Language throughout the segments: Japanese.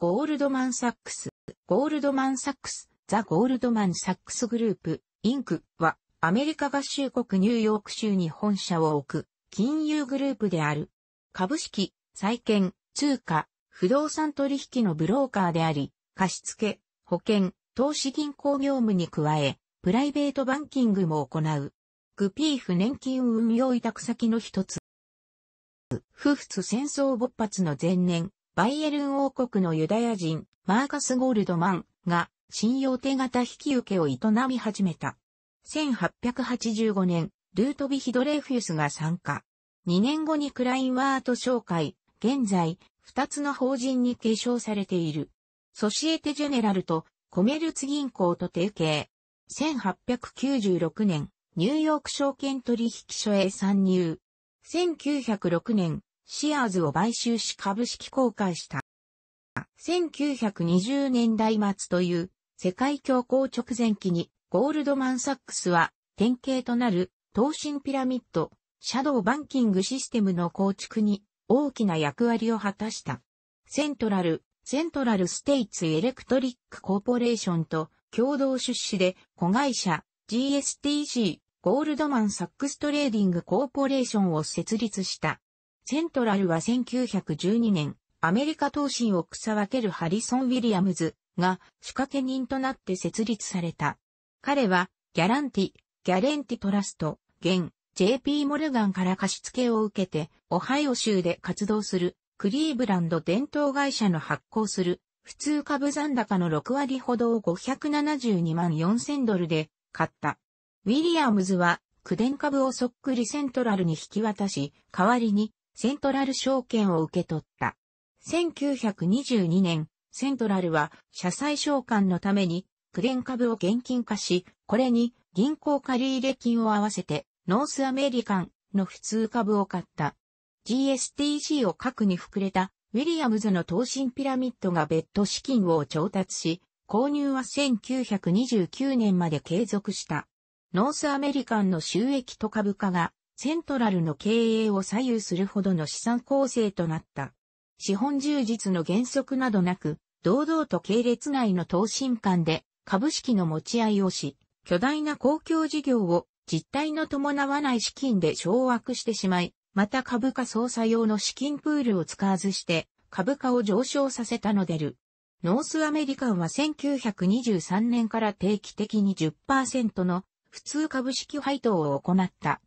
ゴールドマンサックス、ゴールドマンサックス、ザ・ゴールドマンサックスグループ、インクは、アメリカ合衆国ニューヨーク州に本社を置く、金融グループである。株式、債券、通貨、不動産取引のブローカーであり、貸付、保険、投資銀行業務に加え、プライベートバンキングも行う。グピーフ年金運用委託先の一つ。不フ戦争勃発の前年、バイエルン王国のユダヤ人、マーカス・ゴールドマンが、信用手形引き受けを営み始めた。1885年、ルートビヒ・ドレーフィウスが参加。2年後にクラインワート商会、現在、2つの法人に継承されている。ソシエテ・ジェネラルとコメルツ銀行と提携。1896年、ニューヨーク証券取引所へ参入。1906年、シアーズを買収し株式公開した。1920年代末という世界恐慌直前期にゴールドマンサックスは典型となる投信ピラミッド、シャドーバンキングシステムの構築に大きな役割を果たした。セントラル、セントラルステイツエレクトリックコーポレーションと共同出資で子会社 GSTC ゴールドマンサックストレーディングコーポレーションを設立した。セントラルは1912年、アメリカ投進を草分けるハリソン・ウィリアムズが仕掛け人となって設立された。彼は、ギャランティ、ギャレンティトラスト、現、JP モルガンから貸付を受けて、オハイオ州で活動する、クリーブランド伝統会社の発行する、普通株残高の6割ほどを572万4000ドルで買った。ウィリアムズは、区電株をそっくりセントラルに引き渡し、代わりにセントラル証券を受け取った。1922年、セントラルは社債償還のためにクレン株を現金化し、これに銀行借入金を合わせてノースアメリカンの普通株を買った。GSTC を核に膨れたウィリアムズの投信ピラミッドが別途資金を調達し、購入は1929年まで継続した。ノースアメリカンの収益と株価がセントラルの経営を左右するほどの資産構成となった。資本充実の原則などなく、堂々と系列内の投信間で株式の持ち合いをし、巨大な公共事業を実態の伴わない資金で掌握してしまい、また株価操作用の資金プールを使わずして株価を上昇させたのでる。ノースアメリカンは1923年から定期的に10%の普通株式配当を行った。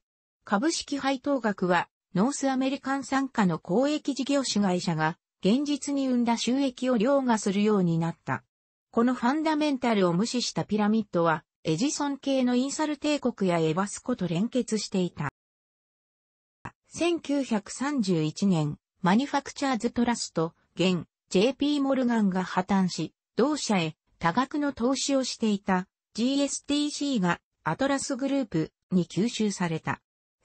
株式配当額は、ノースアメリカン参加の公益事業主会社が、現実に生んだ収益を凌駕するようになった。このファンダメンタルを無視したピラミッドは、エジソン系のインサル帝国やエバスコと連結していた。1931年、マニファクチャーズトラスト、現 JP モルガンが破綻し、同社へ多額の投資をしていた GSTC がアトラスグループに吸収された。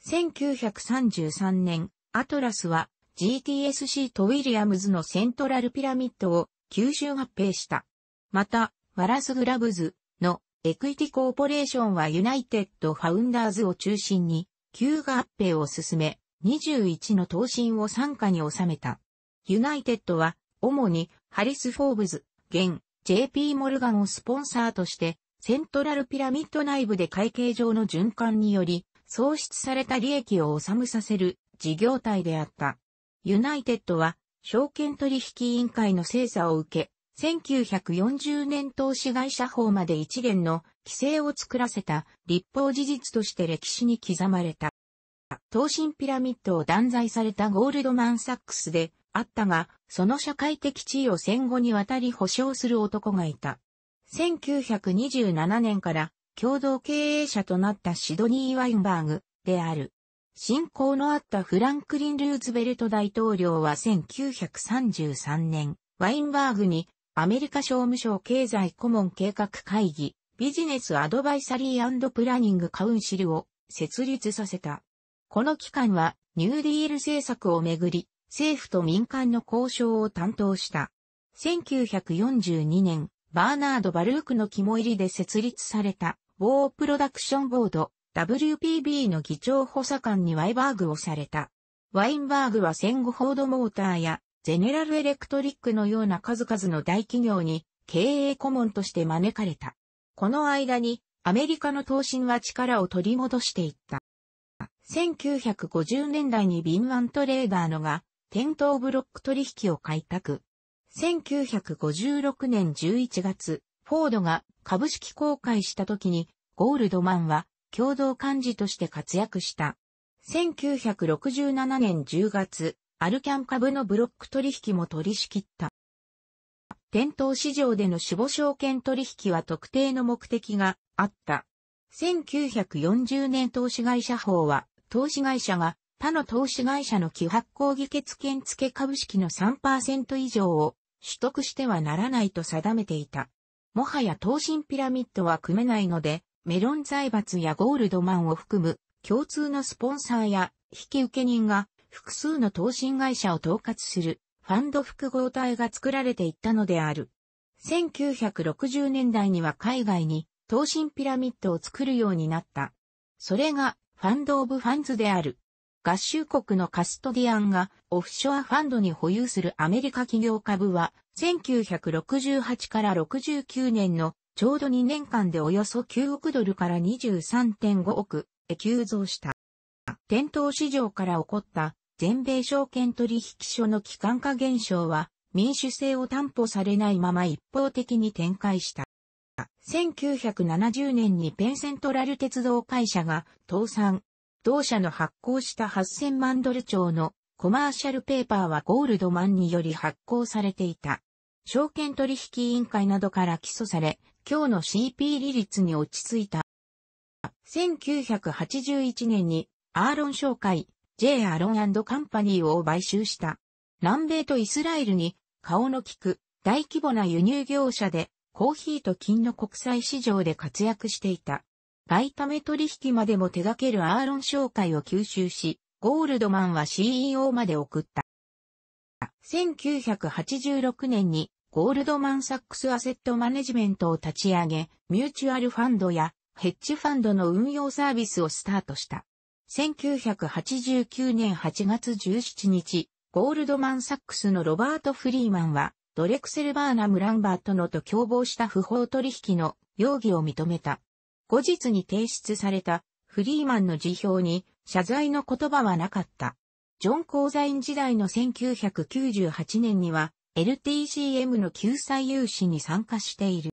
1933年、アトラスは GTSC とウィリアムズのセントラルピラミッドを吸収合併した。また、ワラス・グラブズのエクイティコーポレーションはユナイテッド・ファウンダーズを中心に、旧合併を進め、21の投信を参下に収めた。ユナイテッドは、主にハリス・フォーブズ、現 JP モルガンをスポンサーとして、セントラルピラミッド内部で会計上の循環により、創出された利益を収むさせる事業体であった。ユナイテッドは、証券取引委員会の精査を受け、1940年投資会社法まで一連の規制を作らせた立法事実として歴史に刻まれた。投信ピラミッドを断罪されたゴールドマンサックスであったが、その社会的地位を戦後にわたり保障する男がいた。1927年から共同経営者となったシドニー・ワインバーグである。信仰のあったフランクリン・ルーズベルト大統領は1933年、ワインバーグにアメリカ商務省経済顧問計画会議ビジネスアドバイサリープランニングカウンシルを設立させた。この機関はニューディール政策をめぐり政府と民間の交渉を担当した。1942年、バーナード・バルークの肝入りで設立された某プロダクションボード WPB の議長補佐官にワイバーグをされた。ワインバーグは戦後フォードモーターやゼネラルエレクトリックのような数々の大企業に経営顧問として招かれた。この間にアメリカの投信は力を取り戻していった。1950年代に敏腕トレーダーのが店頭ブロック取引を開拓。1956年11月、フォードが株式公開した時に、ゴールドマンは共同幹事として活躍した。1967年10月、アルキャン株のブロック取引も取り仕切った。店頭市場での死亡証券取引は特定の目的があった。1940年投資会社法は、投資会社が他の投資会社の既発行議決権付け株式の3%以上を取得してはならないと定めていた。もはや等身ピラミッドは組めないので、メロン財閥やゴールドマンを含む共通のスポンサーや引受人が複数の投信会社を統括するファンド複合体が作られていったのである。1960年代には海外に投信ピラミッドを作るようになった。それがファンドオブファンズである。合衆国のカストディアンがオフショアファンドに保有するアメリカ企業株は1968から69年のちょうど2年間でおよそ9億ドルから23.5億へ急増した。店頭市場から起こった全米証券取引所の機関化現象は民主性を担保されないまま一方的に展開した。1970年にペンセントラル鉄道会社が倒産、同社の発行した8000万ドル超のコマーシャルペーパーはゴールドマンにより発行されていた。証券取引委員会などから起訴され、今日の CP 利率に落ち着いた。1981年にアーロン商会 J. アロンカンパニーを買収した。南米とイスラエルに顔の利く大規模な輸入業者でコーヒーと金の国際市場で活躍していた。外為取引までも手掛けるアーロン商会を吸収し、ゴールドマンは CEO まで送った。1986年にゴールドマンサックスアセットマネジメントを立ち上げ、ミューチュアルファンドやヘッジファンドの運用サービスをスタートした。1989年8月17日、ゴールドマンサックスのロバート・フリーマンは、ドレクセル・バーナム・ランバートのと共謀した不法取引の容疑を認めた。後日に提出されたフリーマンの辞表に謝罪の言葉はなかった。ジョン・コーザイン時代の1998年には LTCM の救済融資に参加している。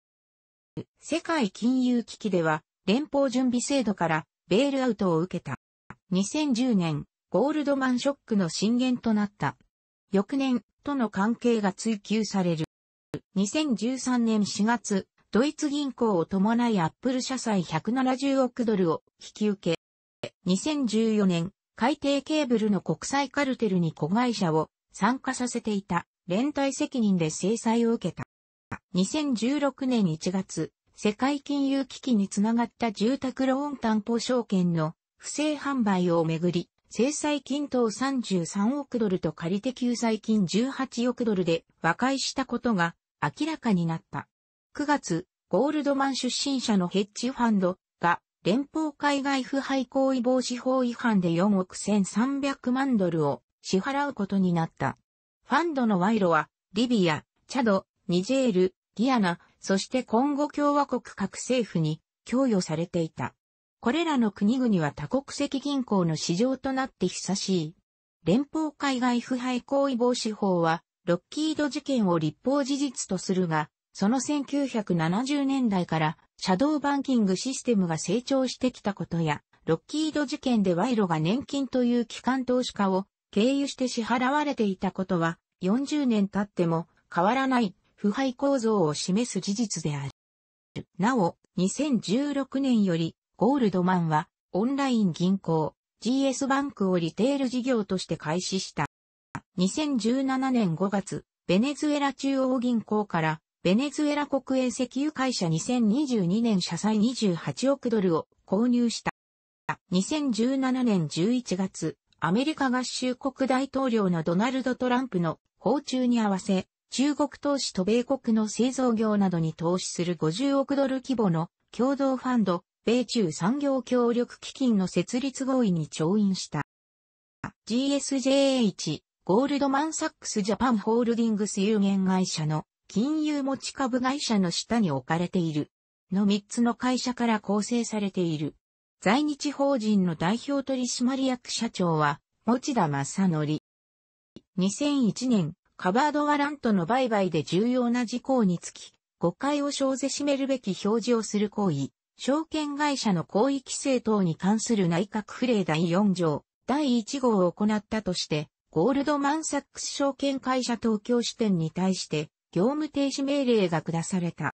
世界金融危機では連邦準備制度からベールアウトを受けた。2010年、ゴールドマンショックの震源となった。翌年との関係が追求される。2013年4月、ドイツ銀行を伴いアップル社債170億ドルを引き受け、2014年、海底ケーブルの国際カルテルに子会社を参加させていた連帯責任で制裁を受けた。2016年1月、世界金融危機につながった住宅ローン担保証券の不正販売をめぐり、制裁金等33億ドルと借り手救済金18億ドルで和解したことが明らかになった。9月、ゴールドマン出身者のヘッジファンドが連邦海外腐敗行為防止法違反で4億1300万ドルを支払うことになった。ファンドの賄賂はリビア、チャド、ニジェール、ギアナ、そしてコンゴ共和国各政府に供与されていた。これらの国々は多国籍銀行の市場となって久しい。連邦海外腐敗行為防止法はロッキード事件を立法事実とするが、その1970年代からシャドーバンキングシステムが成長してきたことや、ロッキード事件で賄賂が年金という機関投資家を経由して支払われていたことは、40年経っても変わらない腐敗構造を示す事実である。なお、2016年よりゴールドマンはオンライン銀行 GS バンクをリテール事業として開始した。2017年5月、ベネズエラ中央銀行からベネズエラ国営石油会社2022年社債28億ドルを購入した。2017年11月、アメリカ合衆国大統領のドナルド・トランプの訪中に合わせ、中国投資と米国の製造業などに投資する50億ドル規模の共同ファンド、米中産業協力基金の設立合意に調印した。GSJH、ゴールドマンサックスジャパンホールディングス有限会社の金融持ち株会社の下に置かれている。の3つの会社から構成されている。在日法人の代表取締役社長は、持田正則。2001年、カバードワラントの売買で重要な事項につき、誤解を生ぜしめるべき表示をする行為、証券会社の行為規制等に関する内閣府令第4条、第1号を行ったとして、ゴールドマンサックス証券会社東京支店に対して、業務停止命令が下された。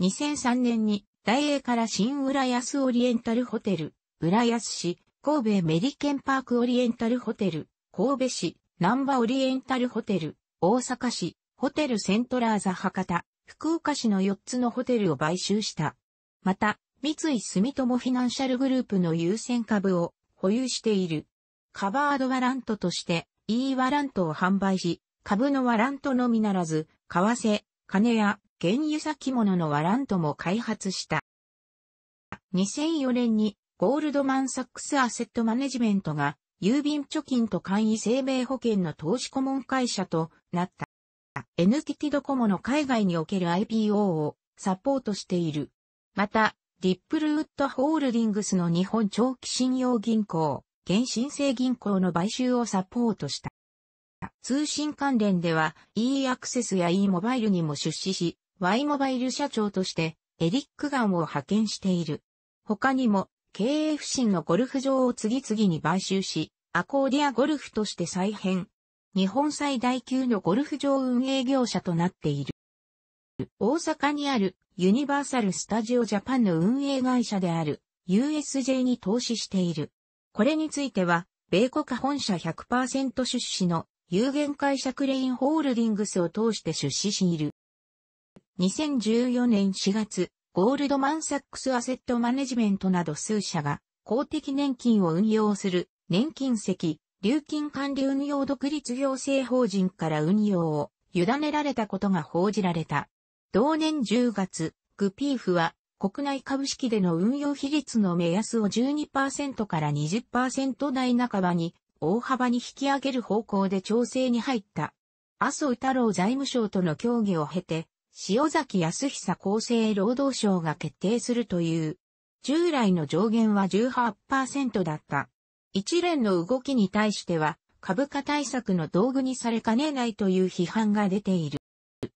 2003年に、大英から新浦安オリエンタルホテル、浦安市、神戸メリケンパークオリエンタルホテル、神戸市、南波オリエンタルホテル、大阪市、ホテルセントラーザ博多、福岡市の4つのホテルを買収した。また、三井住友フィナンシャルグループの優先株を保有している。カバードワラントとして E ワラントを販売し、株のワラントのみならず、為替、金や原油先物のワラントも開発した。2004年にゴールドマンサックスアセットマネジメントが郵便貯金と簡易生命保険の投資顧問会社となった。NTT ドコモの海外における IPO をサポートしている。また、ディップルウッドホールディングスの日本長期信用銀行、現新生銀行の買収をサポートした。通信関連では e アクセスや e モバイルにも出資し、Y モバイル社長としてエリック・ガンを派遣している。他にも経営不振のゴルフ場を次々に買収し、アコーディアゴルフとして再編。日本最大級のゴルフ場運営業者となっている。大阪にあるユニバーサル・スタジオ・ジャパンの運営会社である USJ に投資している。これについては、米国本社100%出資の有限会社クレインホールディングスを通して出資している。2014年4月、ゴールドマンサックスアセットマネジメントなど数社が公的年金を運用する年金席、流金管理運用独立行政法人から運用を委ねられたことが報じられた。同年10月、グピーフは国内株式での運用比率の目安を12%から20%台半ばに大幅に引き上げる方向で調整に入った。麻生太郎財務省との協議を経て、塩崎康久厚生労働省が決定するという。従来の上限は18%だった。一連の動きに対しては、株価対策の道具にされかねないという批判が出ている。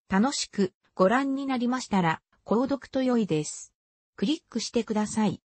楽しくご覧になりましたら、購読と良いです。クリックしてください。